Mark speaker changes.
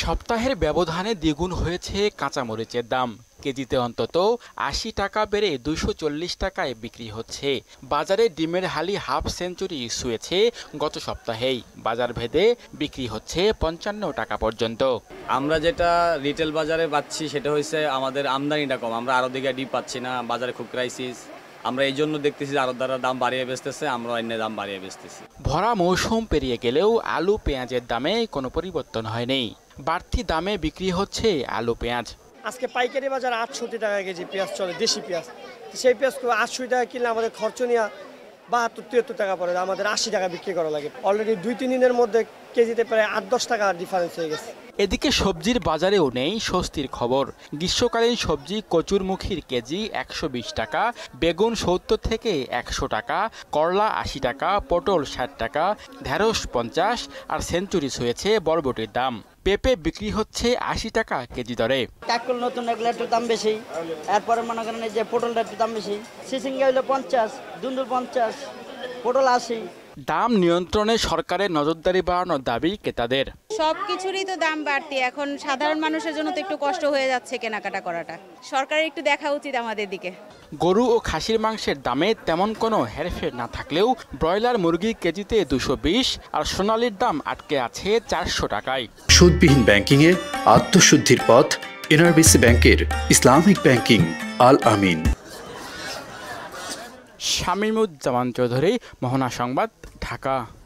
Speaker 1: সপ্তাহের ব্যবধানে দ্বিগুণ হয়েছে কাঁচামরিচের দাম কেজিতে অন্তত আশি টাকা বেড়ে দুশো চল্লিশ টাকায় বিক্রি হচ্ছে বাজারে ডিমের হালি হাফ সেঞ্চুরি শুয়েছে গত সপ্তাহেই বাজার ভেদে বিক্রি হচ্ছে পঞ্চান্ন টাকা পর্যন্ত আমরা যেটা রিটেল বাজারে পাচ্ছি সেটা হয়েছে আমাদের আমদানিটা কম আমরা আরও দিকে ডিম পাচ্ছি না বাজারে খুব ক্রাইসিস আমরা এই জন্য দেখতেছি দ্বারা দাম বাড়িয়ে বেচতেছে আমরা অন্য দাম বাড়িয়ে বেচতেছি ভরা মৌসুম পেরিয়ে গেলেও আলু পেঁয়াজের দামে কোনো পরিবর্তন হয়নি বাড়তি দামে বিক্রি হচ্ছে আলু পেঁয়াজ
Speaker 2: আজকে পাইকারি বাজার আটশো টাকা কেজি পেঁয়াজ চলে দেশি পেঁয়াজ সেই পেঁয়াজ আটশো টাকা কিনলে আমাদের খরচ নেওয়া বাহাত্তর তিয়াত্তর টাকা পড়ে আমাদের আশি টাকা বিক্রি করা লাগে অলরেডি দুই তিন দিনের মধ্যে কেজিতে প্রায় আট দশ টাকা ডিফারেন্স হয়ে গেছে
Speaker 1: এদিকে সবজির বাজারেও নেই স্বস্তির খবর গ্রীষ্মকালীন সবজি কচুরমুখীর কেজি একশো টাকা বেগুন সত্তর থেকে একশো টাকা করলা আশি টাকা পটল ষাট টাকা ঢ্যাঁড়স পঞ্চাশ আর সেঞ্চুরি ছুঁয়েছে বরবটির দাম পেঁপে বিক্রি হচ্ছে আশি টাকা কেজি দরে
Speaker 2: কাকুল নতুন এগুলো একটু দাম বেশি এরপরে মনে করেন যে পটলটা একটু দাম বেশি সিসিঙ্গা হইলো পঞ্চাশ দুন্দুল পঞ্চাশ পটল আশি
Speaker 1: দাম নিয়ন্ত্রণে সরকারের নজরদারি বাড়ানোর দাবি ক্রেতাদের সব কিছুরই তো দাম বাড়তি এখন সাধারণ মানুষের জন্য তো একটু কষ্ট হয়ে যাচ্ছে কেনাকাটা করাটা সরকারের একটু দেখা উচিত আমাদের দিকে গরু ও খাসির মাংসের দামে তেমন কোনো হেরফের না থাকলেও ব্রয়লার মুরগি কেজিতে দুশো বিশ আর সোনালির দাম আটকে আছে চারশো টাকায় সুদবিহীন ব্যাংকিংয়ে আত্মশুদ্ধির পথ এনআরবিসি ব্যাংকের ইসলামিক ব্যাংকিং আল আমিন শামীমুজ্জামান চৌধুরী মোহনা সংবাদ ঢাকা